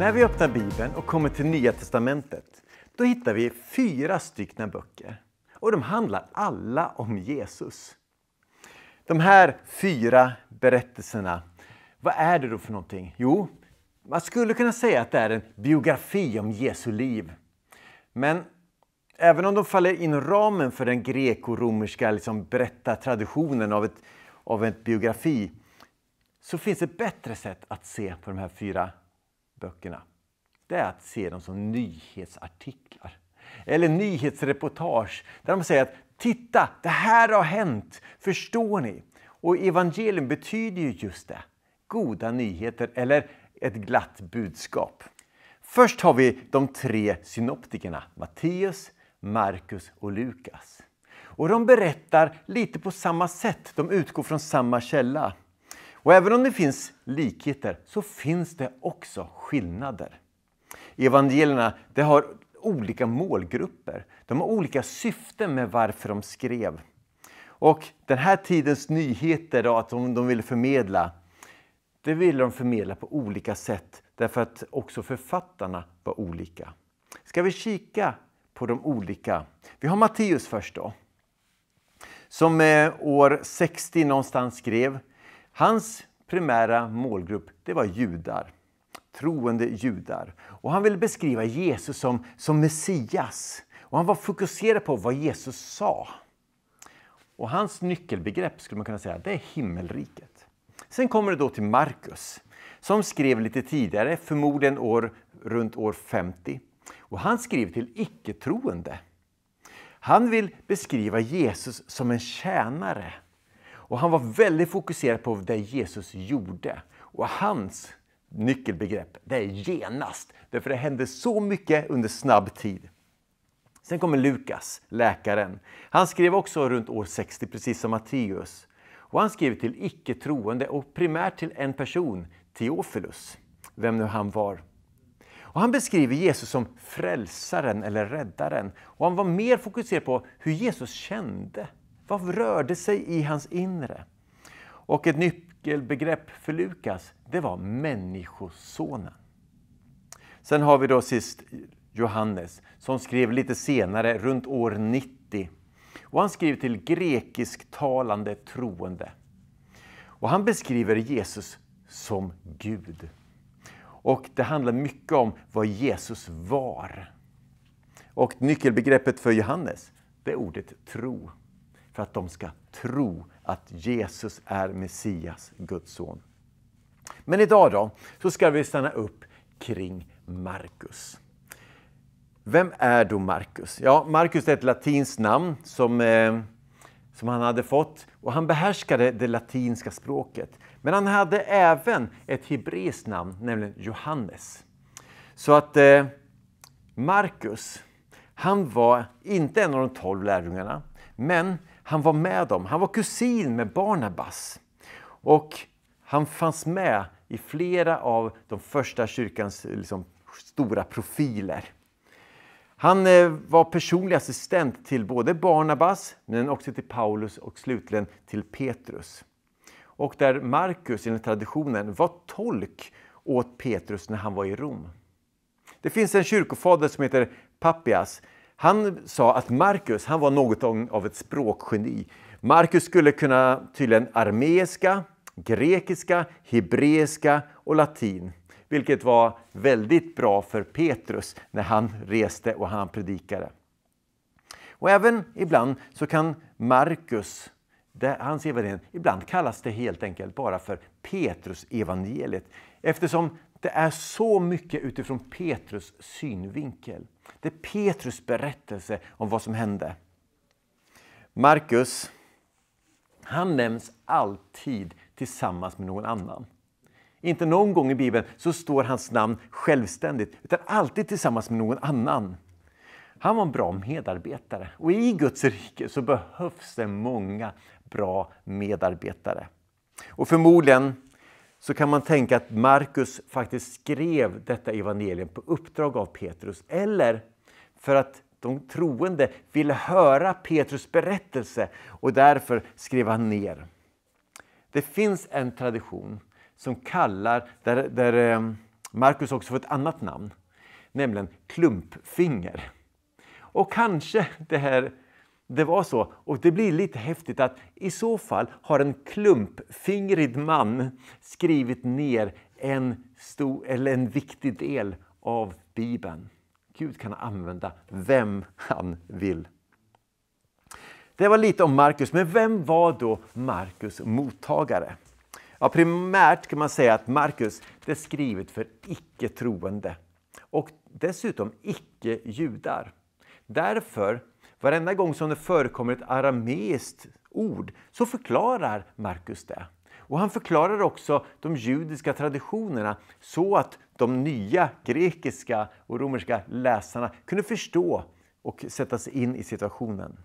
När vi öppnar Bibeln och kommer till Nya Testamentet, då hittar vi fyra stycken böcker. Och de handlar alla om Jesus. De här fyra berättelserna, vad är det då för någonting? Jo, man skulle kunna säga att det är en biografi om Jesu liv. Men även om de faller in ramen för den greko-romerska liksom berättartraditionen av, ett, av en biografi så finns det ett bättre sätt att se på de här fyra böckerna, det är att se dem som nyhetsartiklar. Eller nyhetsreportage där de säger att titta, det här har hänt, förstår ni? Och evangelium betyder ju just det, goda nyheter eller ett glatt budskap. Först har vi de tre synoptikerna, Matteus, Markus och Lukas. Och de berättar lite på samma sätt, de utgår från samma källa. Och även om det finns likheter så finns det också skillnader. Evangelierna det har olika målgrupper. De har olika syften med varför de skrev. Och den här tidens nyheter då, att de, de ville förmedla, det ville de förmedla på olika sätt därför att också författarna var olika. Ska vi kika på de olika? Vi har Matteus först då. Som eh, år 60 någonstans skrev Hans primära målgrupp det var judar, troende judar. Och han ville beskriva Jesus som, som Messias. Och han var fokuserad på vad Jesus sa. Och hans nyckelbegrepp skulle man kunna säga, det är himmelriket. Sen kommer det då till Markus som skrev lite tidigare, förmodligen år, runt år 50. Och han skriver till icke-troende. Han vill beskriva Jesus som en tjänare och han var väldigt fokuserad på det Jesus gjorde. Och hans nyckelbegrepp, det är genast. Därför det hände så mycket under snabb tid. Sen kommer Lukas, läkaren. Han skrev också runt år 60, precis som Matteus. Och han skrev till icke troende och primärt till en person, Teofilus, vem nu han var. Och han beskriver Jesus som frälsaren eller räddaren och han var mer fokuserad på hur Jesus kände vad rörde sig i hans inre? Och ett nyckelbegrepp för Lukas, det var Människosonen. Sen har vi då sist Johannes som skrev lite senare, runt år 90. Och han skrev till grekisktalande troende. Och han beskriver Jesus som Gud. Och det handlar mycket om vad Jesus var. Och nyckelbegreppet för Johannes, det är ordet tro för att de ska tro att Jesus är Messias, Guds son. Men idag då, så ska vi stanna upp kring Markus. Vem är då Markus? Ja, Markus är ett latinskt namn som, eh, som han hade fått och han behärskade det latinska språket. Men han hade även ett hebreiskt namn, nämligen Johannes. Så att eh, Markus, han var inte en av de tolv lärjungarna, men han var med dem. Han var kusin med Barnabas. Och han fanns med i flera av de första kyrkans liksom, stora profiler. Han eh, var personlig assistent till både Barnabas, men också till Paulus och slutligen till Petrus. Och där Markus enligt traditionen var tolk åt Petrus när han var i Rom. Det finns en kyrkofader som heter Papias han sa att Markus han var något av ett språkgeni. Markus skulle kunna tydligen armeiska, grekiska, hebreiska och latin. Vilket var väldigt bra för Petrus när han reste och han predikade. Och även ibland så kan Markus, hans evangelium, ibland kallas det helt enkelt bara för Petrus evangeliet. Eftersom det är så mycket utifrån Petrus synvinkel. Det är Petrus berättelse om vad som hände. Markus, han nämns alltid tillsammans med någon annan. Inte någon gång i Bibeln så står hans namn självständigt, utan alltid tillsammans med någon annan. Han var en bra medarbetare och i Guds rike så behövs det många bra medarbetare. Och förmodligen så kan man tänka att Markus faktiskt skrev detta evangelium på uppdrag av Petrus eller för att de troende ville höra Petrus berättelse och därför skrev han ner. Det finns en tradition som kallar, där, där eh, Markus också får ett annat namn, nämligen klumpfinger. Och kanske det här det var så och det blir lite häftigt att i så fall har en klumpfingrig man skrivit ner en, stor, eller en viktig del av Bibeln. Gud kan använda vem han vill. Det var lite om Markus, men vem var då Markus mottagare? Ja, primärt kan man säga att Markus är skrivet för icke troende och dessutom icke judar. Därför Varenda gång som det förekommer ett arameiskt ord så förklarar Markus det. Och han förklarar också de judiska traditionerna så att de nya grekiska och romerska läsarna kunde förstå och sätta sig in i situationen.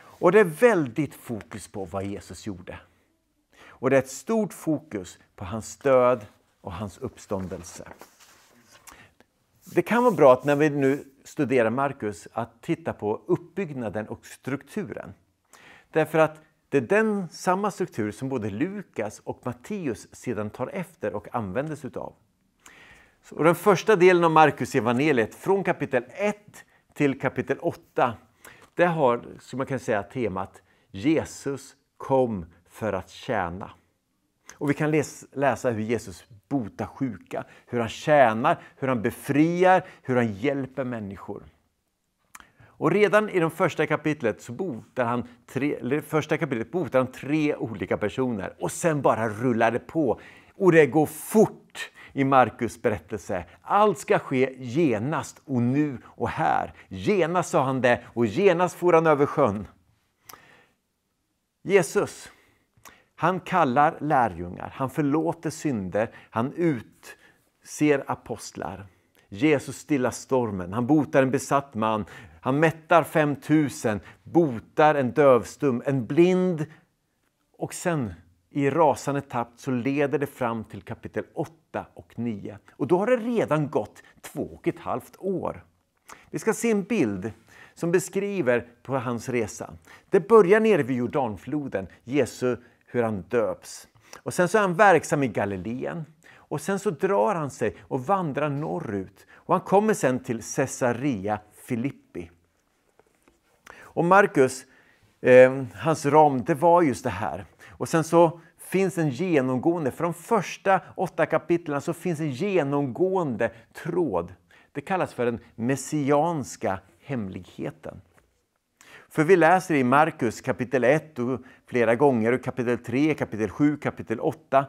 Och det är väldigt fokus på vad Jesus gjorde. Och det är ett stort fokus på hans död och hans uppståndelse. Det kan vara bra att när vi nu studera Markus att titta på uppbyggnaden och strukturen. Därför att det är den samma struktur som både Lukas och Matteus sedan tar efter och använder sig utav. Så den första delen av Markus evangeliet från kapitel 1 till kapitel 8, det har, som man kan säga, temat Jesus kom för att tjäna. Och vi kan läsa hur Jesus botar sjuka, hur han tjänar, hur han befriar, hur han hjälper människor. Och redan i det första kapitlet så botar han tre, första kapitlet botar han tre olika personer och sen bara rullar det på. Och det går fort i Markus berättelse. Allt ska ske genast och nu och här. Genast sa han det och genast for han över sjön. Jesus, han kallar lärjungar, han förlåter synder, han utser apostlar. Jesus stillar stormen, han botar en besatt man, han mättar 5000, botar en dövstum, en blind och sen i rasande takt så leder det fram till kapitel 8 och 9. Och då har det redan gått två och ett halvt år. Vi ska se en bild som beskriver på hans resa. Det börjar nere vid Jordanfloden, Jesu hur han döps. Och sen så är han verksam i Galileen. Och sen så drar han sig och vandrar norrut. Och han kommer sen till Caesarea Filippi. Och Markus, eh, hans ram, det var just det här. Och sen så finns en genomgående, för de första åtta kapitlen så finns en genomgående tråd. Det kallas för den messianska hemligheten. För vi läser i Markus kapitel 1 och flera gånger och kapitel 3, kapitel 7, kapitel 8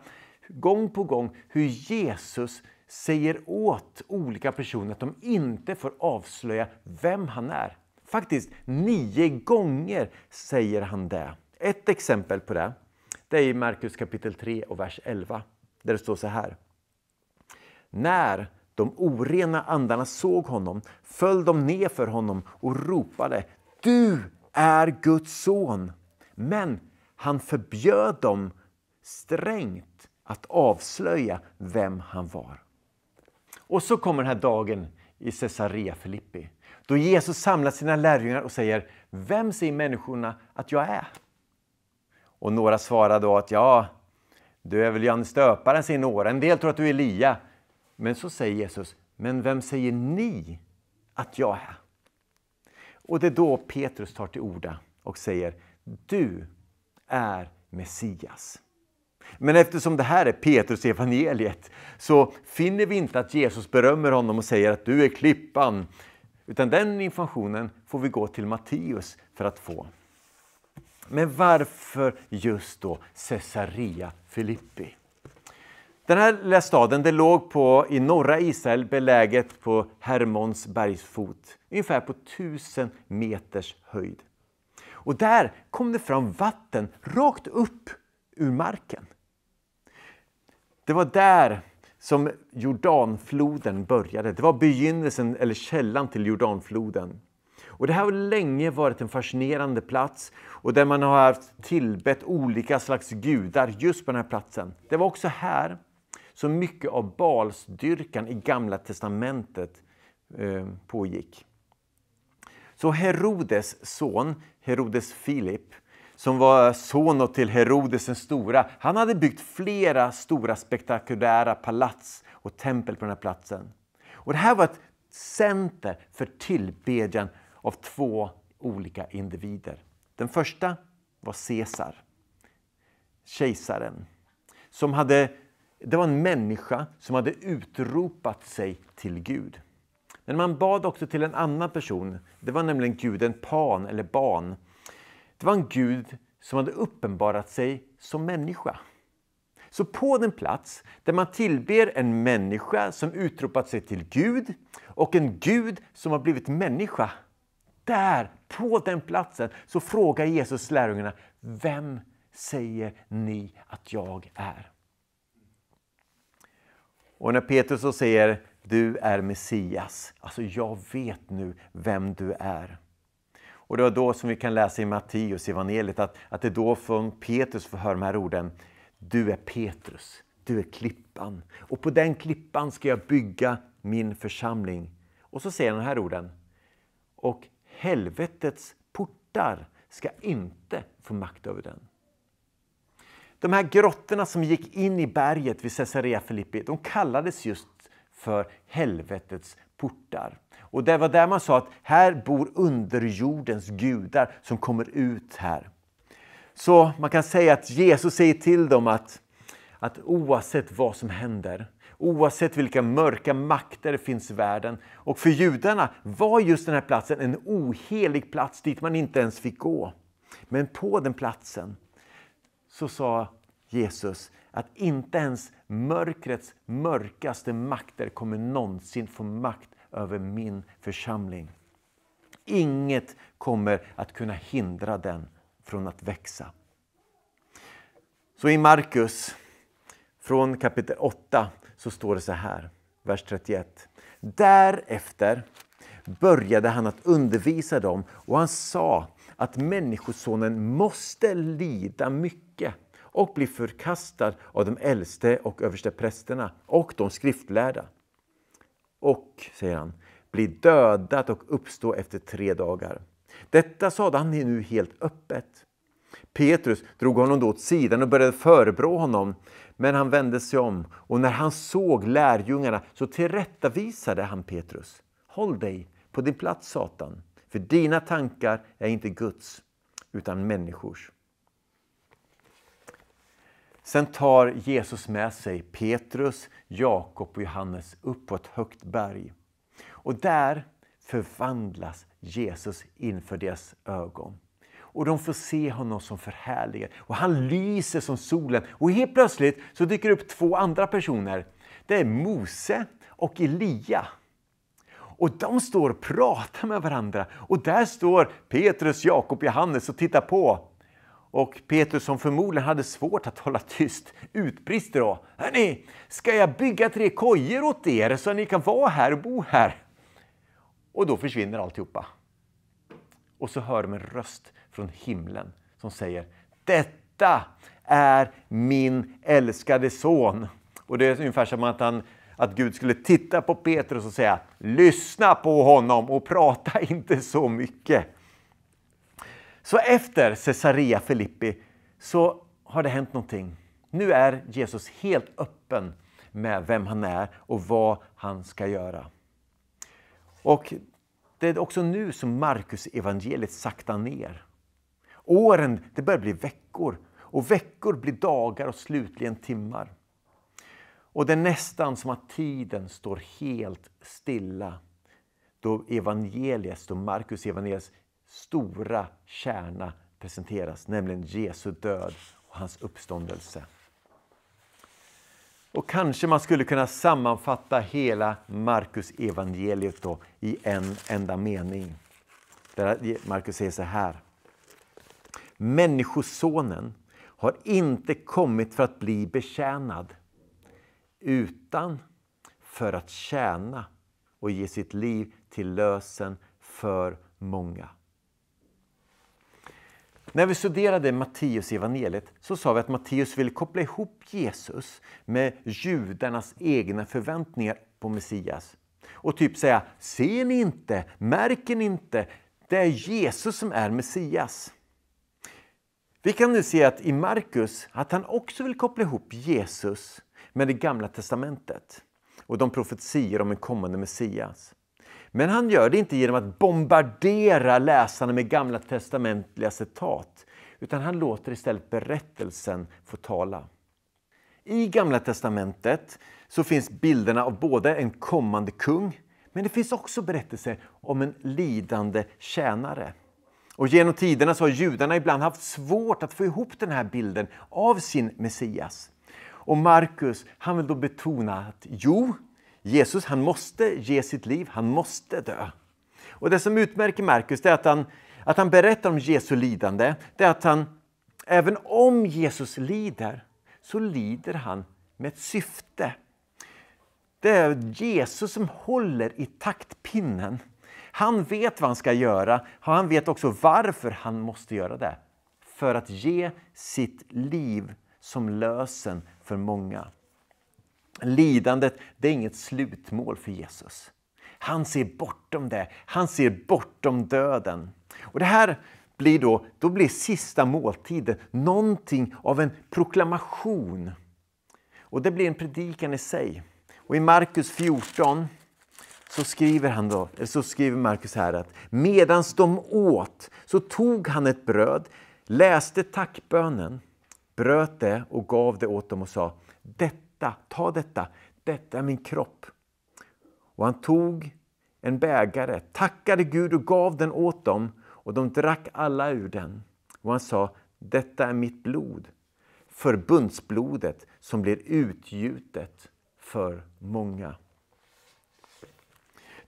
gång på gång hur Jesus säger åt olika personer att de inte får avslöja vem han är. Faktiskt nio gånger säger han det. Ett exempel på det, det är i Markus kapitel 3 och vers 11 där det står så här. När de orena andarna såg honom föll de ner för honom och ropade du är Guds son. Men han förbjöd dem strängt att avslöja vem han var. Och så kommer den här dagen i Caesarea Filippi då Jesus samlar sina lärjungar och säger Vem säger människorna att jag är? Och några svarar då att ja, du är väl Johannes döparen, säger några. En del tror att du är Elia. Men så säger Jesus, men vem säger ni att jag är? Och det är då Petrus tar till orda och säger Du är Messias. Men eftersom det här är Petrus evangeliet så finner vi inte att Jesus berömmer honom och säger att du är klippan. Utan den informationen får vi gå till Matteus för att få. Men varför just då Caesarea Filippi? Den här lilla staden det låg på, i norra Israel beläget på Hermons bergsfot, ungefär på 1000 meters höjd. Och där kom det fram vatten rakt upp ur marken. Det var där som Jordanfloden började. Det var begynnelsen eller källan till Jordanfloden. Och det här har länge varit en fascinerande plats och där man har tillbett olika slags gudar just på den här platsen. Det var också här så mycket av balsdyrkan i Gamla testamentet eh, pågick. Så Herodes son, Herodes Filip, som var son till Herodes den stora, han hade byggt flera stora spektakulära palats och tempel på den här platsen. Och det här var ett center för tillbedjan av två olika individer. Den första var Caesar, kejsaren, som hade det var en människa som hade utropat sig till Gud. Men man bad också till en annan person. Det var nämligen guden Pan eller Ban. Det var en gud som hade uppenbarat sig som människa. Så på den plats där man tillber en människa som utropat sig till Gud och en Gud som har blivit människa. Där, på den platsen, så frågar Jesus lärjungarna Vem säger ni att jag är? Och när Petrus så säger du är Messias, alltså jag vet nu vem du är. Och det var då som vi kan läsa i Matteus evangeliet att, att det då från Petrus får höra de här orden. Du är Petrus, du är klippan och på den klippan ska jag bygga min församling. Och så säger han de här orden. Och helvetets portar ska inte få makt över den. De här grottorna som gick in i berget vid Caesarea Filippi, de kallades just för helvetets portar. Och det var där man sa att här bor underjordens gudar som kommer ut här. Så man kan säga att Jesus säger till dem att, att oavsett vad som händer, oavsett vilka mörka makter det finns i världen. Och för judarna var just den här platsen en ohelig plats dit man inte ens fick gå. Men på den platsen så sa Jesus att inte ens mörkrets mörkaste makter kommer någonsin få makt över min församling. Inget kommer att kunna hindra den från att växa. Så i Markus, från kapitel 8, så står det så här, vers 31. Därefter började han att undervisa dem och han sa att Människosonen måste lida mycket och bli förkastad av de äldste och översteprästerna och de skriftlärda. Och, säger han, bli dödad och uppstå efter tre dagar. Detta sade han nu helt öppet. Petrus drog honom då åt sidan och började förebrå honom. Men han vände sig om och när han såg lärjungarna så tillrättavisade han Petrus. Håll dig på din plats, Satan. För dina tankar är inte Guds, utan människors. Sen tar Jesus med sig Petrus, Jakob och Johannes upp på ett högt berg. Och där förvandlas Jesus inför deras ögon. Och de får se honom som förhärligad och han lyser som solen. Och helt plötsligt så dyker det upp två andra personer. Det är Mose och Elia och de står och pratar med varandra. Och där står Petrus, Jakob, Johannes och tittar på. Och Petrus som förmodligen hade svårt att hålla tyst utbrister då. Hörni, ska jag bygga tre kojor åt er så att ni kan vara här och bo här? Och då försvinner alltihopa. Och så hör de en röst från himlen som säger Detta är min älskade son. Och det är ungefär som att han att Gud skulle titta på Petrus och säga lyssna på honom och prata inte så mycket. Så efter Caesarea Filippi så har det hänt någonting. Nu är Jesus helt öppen med vem han är och vad han ska göra. Och det är också nu som Markus evangeliet saktar ner. Åren det börjar bli veckor och veckor blir dagar och slutligen timmar. Och det är nästan som att tiden står helt stilla då evangeliet, då Markus evangeliets stora kärna presenteras, nämligen Jesu död och hans uppståndelse. Och kanske man skulle kunna sammanfatta hela Markus evangeliet då, i en enda mening. Där Markus säger så här. Människosonen har inte kommit för att bli betjänad utan för att tjäna och ge sitt liv till lösen för många. När vi studerade Matteus evangeliet så sa vi att Matteus ville koppla ihop Jesus med judarnas egna förväntningar på Messias. Och typ säga, ser ni inte, märker ni inte, det är Jesus som är Messias. Vi kan nu se att i Markus att han också vill koppla ihop Jesus med det gamla testamentet och de profetier om en kommande Messias. Men han gör det inte genom att bombardera läsarna med gamla testamentliga citat utan han låter istället berättelsen få tala. I Gamla testamentet så finns bilderna av både en kommande kung men det finns också berättelser om en lidande tjänare. Och genom tiderna så har judarna ibland haft svårt att få ihop den här bilden av sin Messias. Och Markus, han vill då betona att jo, Jesus han måste ge sitt liv, han måste dö. Och det som utmärker Markus är att han, att han berättar om Jesu lidande. Det är att han, även om Jesus lider, så lider han med ett syfte. Det är Jesus som håller i taktpinnen. Han vet vad han ska göra och han vet också varför han måste göra det. För att ge sitt liv som lösen för många. Lidandet det är inget slutmål för Jesus. Han ser bortom det. Han ser bortom döden. Och det här blir då, då blir sista måltiden någonting av en proklamation. Och det blir en predikan i sig. Och i Markus 14 så skriver, han så skriver Markus här att medan de åt så tog han ett bröd, läste tackbönen bröt det och gav det åt dem och sa Detta, ta detta, detta är min kropp. Och han tog en bägare, tackade Gud och gav den åt dem och de drack alla ur den. Och han sa, detta är mitt blod, förbundsblodet som blir utgjutet för många.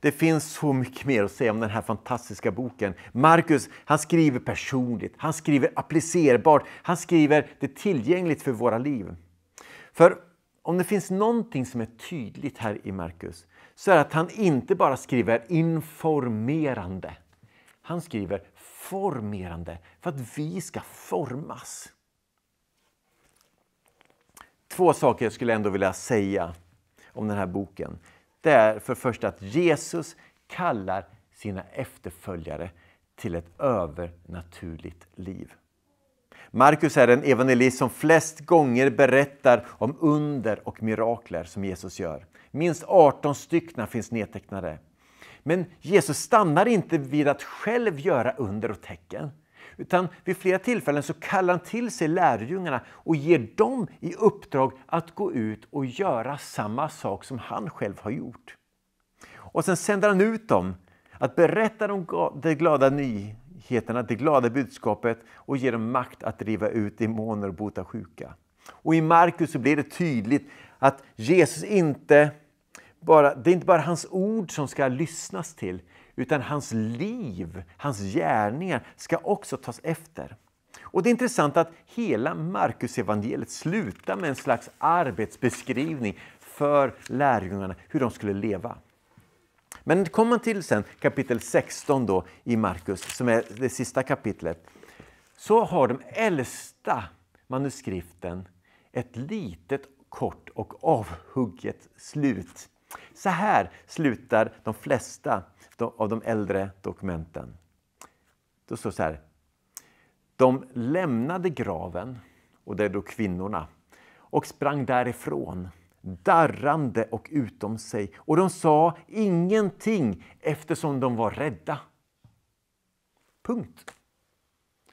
Det finns så mycket mer att säga om den här fantastiska boken. Markus, han skriver personligt, han skriver applicerbart, han skriver det tillgängligt för våra liv. För om det finns någonting som är tydligt här i Markus så är det att han inte bara skriver informerande. Han skriver formerande för att vi ska formas. Två saker jag skulle ändå vilja säga om den här boken det är för första att Jesus kallar sina efterföljare till ett övernaturligt liv. Markus är den evangelist som flest gånger berättar om under och mirakler som Jesus gör. Minst 18 stycken finns nedtecknade. Men Jesus stannar inte vid att själv göra under och tecken. Utan vid flera tillfällen så kallar han till sig lärjungarna och ger dem i uppdrag att gå ut och göra samma sak som han själv har gjort. Och sen sänder han ut dem att berätta de, glada nyheterna, det glada budskapet och ge dem makt att driva ut demoner och bota sjuka. Och i Markus så blir det tydligt att Jesus inte bara, det är inte bara hans ord som ska lyssnas till utan hans liv, hans gärningar ska också tas efter. Och Det är intressant att hela Markusevangeliet slutar med en slags arbetsbeskrivning för lärjungarna, hur de skulle leva. Men kommer man till sen kapitel 16 då i Markus, som är det sista kapitlet, så har de äldsta manuskriften ett litet, kort och avhugget slut så här slutar de flesta av de äldre dokumenten. Då står så här. De lämnade graven, och det är då kvinnorna, och sprang därifrån darrande och utom sig och de sa ingenting eftersom de var rädda. Punkt.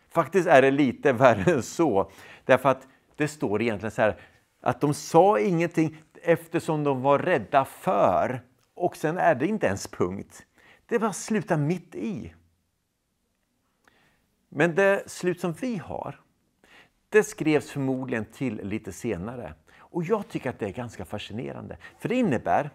Faktiskt är det lite värre än så. Därför att det står egentligen så här att de sa ingenting eftersom de var rädda för. Och sen är det inte ens punkt. Det var sluta mitt i. Men det slut som vi har, det skrevs förmodligen till lite senare. Och jag tycker att det är ganska fascinerande. För det innebär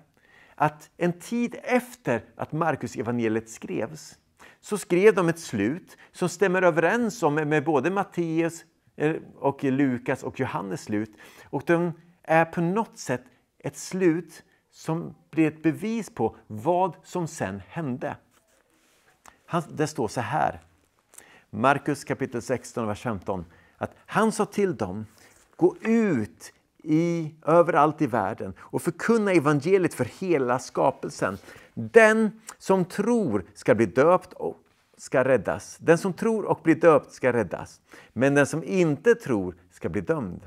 att en tid efter att Markus evangeliet skrevs så skrev de ett slut som stämmer överens med både Matteus eh, och Lukas och Johannes slut. Och de är på något sätt ett slut som blir ett bevis på vad som sen hände. Det står så här, Markus kapitel 16, vers 15. Att han sa till dem, gå ut i, överallt i världen och förkunna evangeliet för hela skapelsen. Den som tror ska bli döpt och ska räddas. Den som tror och blir döpt ska räddas, men den som inte tror ska bli dömd.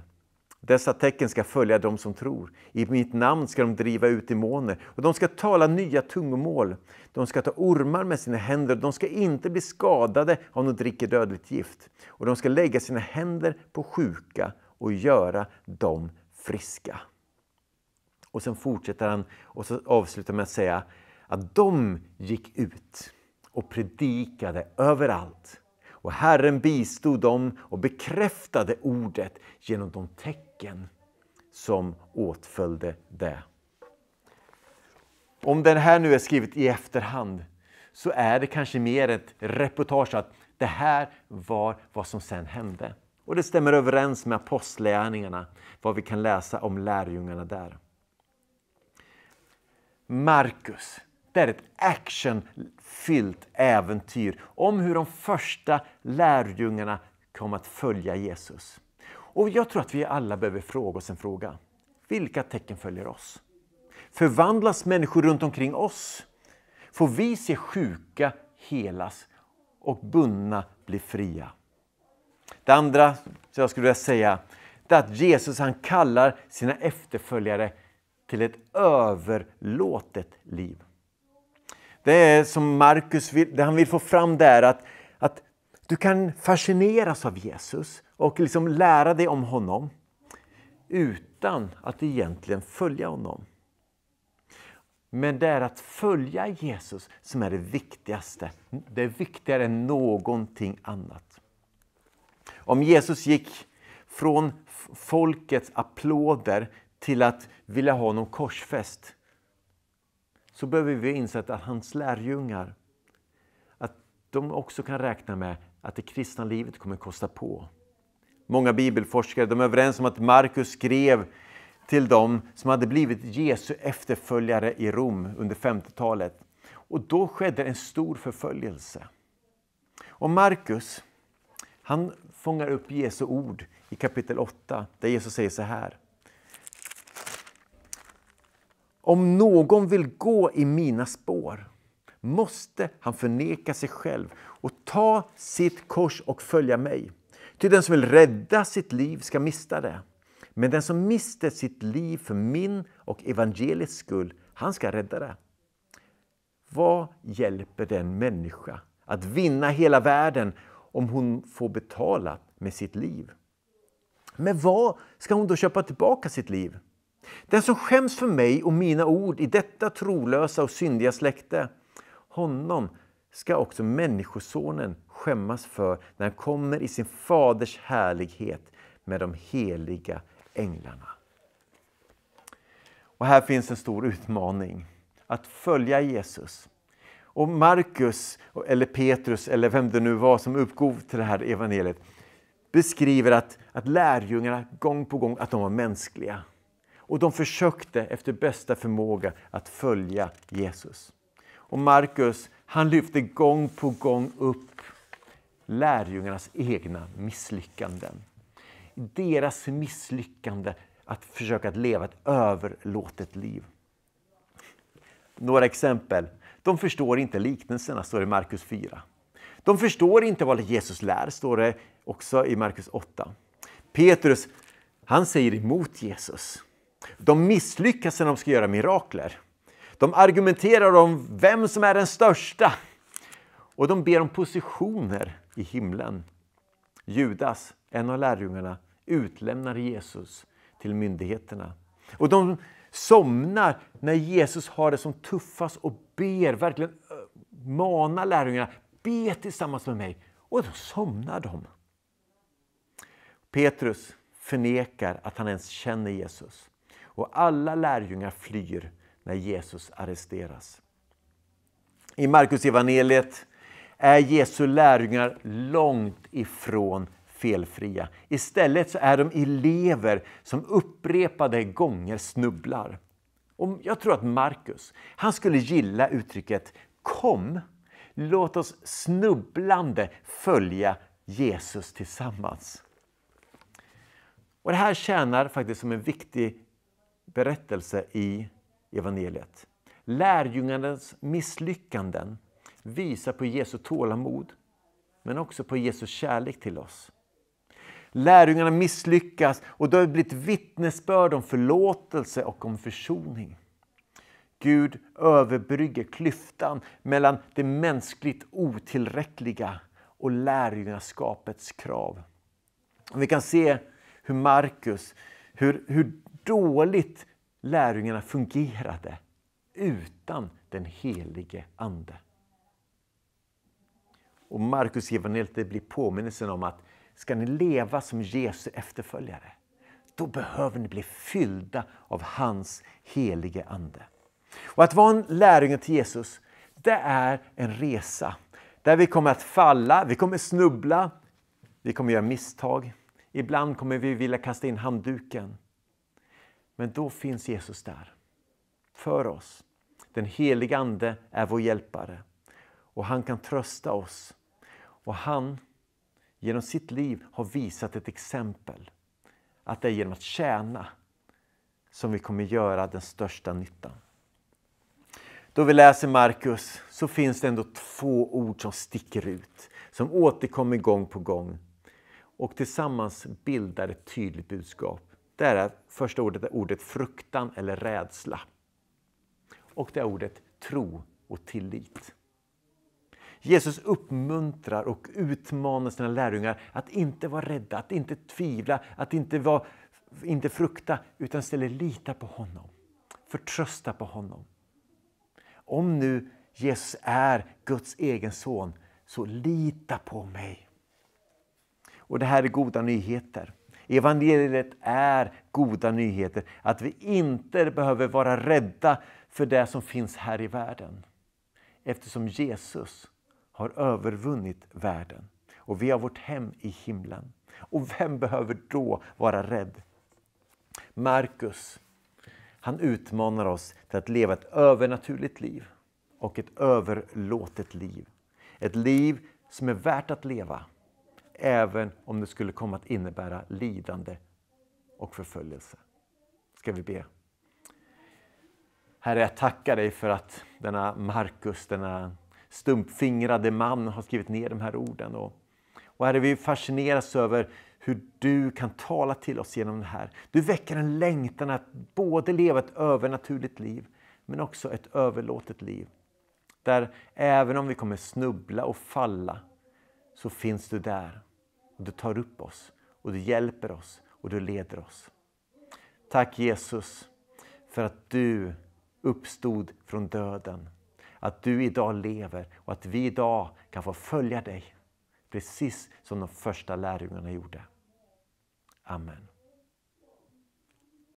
Dessa tecken ska följa dem som tror. I mitt namn ska de driva ut demoner och de ska tala nya tungomål. De ska ta ormar med sina händer och de ska inte bli skadade om de dricker dödligt gift. Och de ska lägga sina händer på sjuka och göra dem friska. Och sen fortsätter han och så avslutar med att säga att de gick ut och predikade överallt och Herren bistod dem och bekräftade ordet genom de tecken som åtföljde det. Om den här nu är skrivet i efterhand så är det kanske mer ett reportage att det här var vad som sen hände. Och det stämmer överens med apostlärningarna, vad vi kan läsa om lärjungarna där. Markus, det är ett actionfyllt äventyr om hur de första lärjungarna kom att följa Jesus. Och jag tror att vi alla behöver fråga oss en fråga. Vilka tecken följer oss? Förvandlas människor runt omkring oss? Får vi se sjuka helas och bundna bli fria? Det andra som jag skulle vilja säga är att Jesus han kallar sina efterföljare till ett överlåtet liv. Det är som Markus vill, vill få fram där att, att du kan fascineras av Jesus och liksom lära dig om honom utan att egentligen följa honom. Men det är att följa Jesus som är det viktigaste. Det är viktigare än någonting annat. Om Jesus gick från folkets applåder till att vilja ha honom korsfäst så behöver vi inse att hans lärjungar, att de också kan räkna med att det kristna livet kommer kosta på. Många bibelforskare de är överens om att Markus skrev till dem som hade blivit Jesu efterföljare i Rom under 50-talet. Och då skedde en stor förföljelse. Och Markus, fångar upp Jesu ord i kapitel 8 där Jesus säger så här. Om någon vill gå i mina spår måste han förneka sig själv och ta sitt kors och följa mig. Ty den som vill rädda sitt liv ska mista det. Men den som mister sitt liv för min och evangeliets skull, han ska rädda det. Vad hjälper det en människa att vinna hela världen om hon får betala med sitt liv? Men vad ska hon då köpa tillbaka sitt liv? Den som skäms för mig och mina ord i detta trolösa och syndiga släkte, honom ska också Människosonen skämmas för när han kommer i sin faders härlighet med de heliga änglarna. Och här finns en stor utmaning, att följa Jesus. Och Markus, eller Petrus, eller vem det nu var som uppgav till det här evangeliet, beskriver att, att lärjungarna gång på gång att de var mänskliga. Och de försökte efter bästa förmåga att följa Jesus. Och Markus, han lyfte gång på gång upp lärjungarnas egna misslyckanden. Deras misslyckande att försöka att leva ett överlåtet liv. Några exempel. De förstår inte liknelserna, står det i Markus 4. De förstår inte vad Jesus lär, står det också i Markus 8. Petrus, han säger emot Jesus. De misslyckas när de ska göra mirakler. De argumenterar om vem som är den största. Och de ber om positioner i himlen. Judas, en av lärjungarna, utlämnar Jesus till myndigheterna. Och de somnar när Jesus har det som tuffast och ber, verkligen eh, manar lärjungarna, be tillsammans med mig. Och då somnar de. Petrus förnekar att han ens känner Jesus. Och alla lärjungar flyr när Jesus arresteras. I Markus evangeliet är Jesu lärjungar långt ifrån felfria. Istället så är de elever som upprepade gånger snubblar. Och jag tror att Markus, han skulle gilla uttrycket Kom, låt oss snubblande följa Jesus tillsammans. Och Det här tjänar faktiskt som en viktig berättelse i evangeliet. Lärjungarnas misslyckanden visar på Jesu tålamod men också på Jesu kärlek till oss. Lärjungarna misslyckas och det har blivit vittnesbörd om förlåtelse och om försoning. Gud överbrygger klyftan mellan det mänskligt otillräckliga och lärjungaskapets krav. Vi kan se hur Markus, hur, hur dåligt lärjungarna fungerade utan den helige Ande. Och Markus evangeliet blir påminnelsen om att ska ni leva som Jesu efterföljare, då behöver ni bli fyllda av hans helige Ande. Och att vara en lärjunge till Jesus, det är en resa där vi kommer att falla, vi kommer snubbla, vi kommer göra misstag. Ibland kommer vi vilja kasta in handduken. Men då finns Jesus där för oss. Den helige Ande är vår hjälpare och han kan trösta oss. Och han, genom sitt liv, har visat ett exempel. Att det är genom att tjäna som vi kommer göra den största nyttan. Då vi läser Markus så finns det ändå två ord som sticker ut, som återkommer gång på gång och tillsammans bildar ett tydligt budskap det är att första ordet är ordet fruktan eller rädsla. Och det är ordet tro och tillit. Jesus uppmuntrar och utmanar sina lärjungar att inte vara rädda, att inte tvivla, att inte, vara, inte frukta, utan istället lita på honom. Förtrösta på honom. Om nu Jesus är Guds egen son, så lita på mig. Och det här är goda nyheter. Evangeliet är goda nyheter, att vi inte behöver vara rädda för det som finns här i världen. Eftersom Jesus har övervunnit världen och vi har vårt hem i himlen. Och vem behöver då vara rädd? Markus, han utmanar oss till att leva ett övernaturligt liv och ett överlåtet liv. Ett liv som är värt att leva även om det skulle komma att innebära lidande och förföljelse. Ska vi be? Herre, jag tackar dig för att denna Markus, denna stumpfingrade man har skrivit ner de här orden. Och, och Herre, vi fascineras över hur du kan tala till oss genom det här. Du väcker en längtan att både leva ett övernaturligt liv men också ett överlåtet liv. Där även om vi kommer snubbla och falla så finns du där och du tar upp oss och du hjälper oss och du leder oss. Tack Jesus för att du uppstod från döden. Att du idag lever och att vi idag kan få följa dig. Precis som de första lärjungarna gjorde. Amen.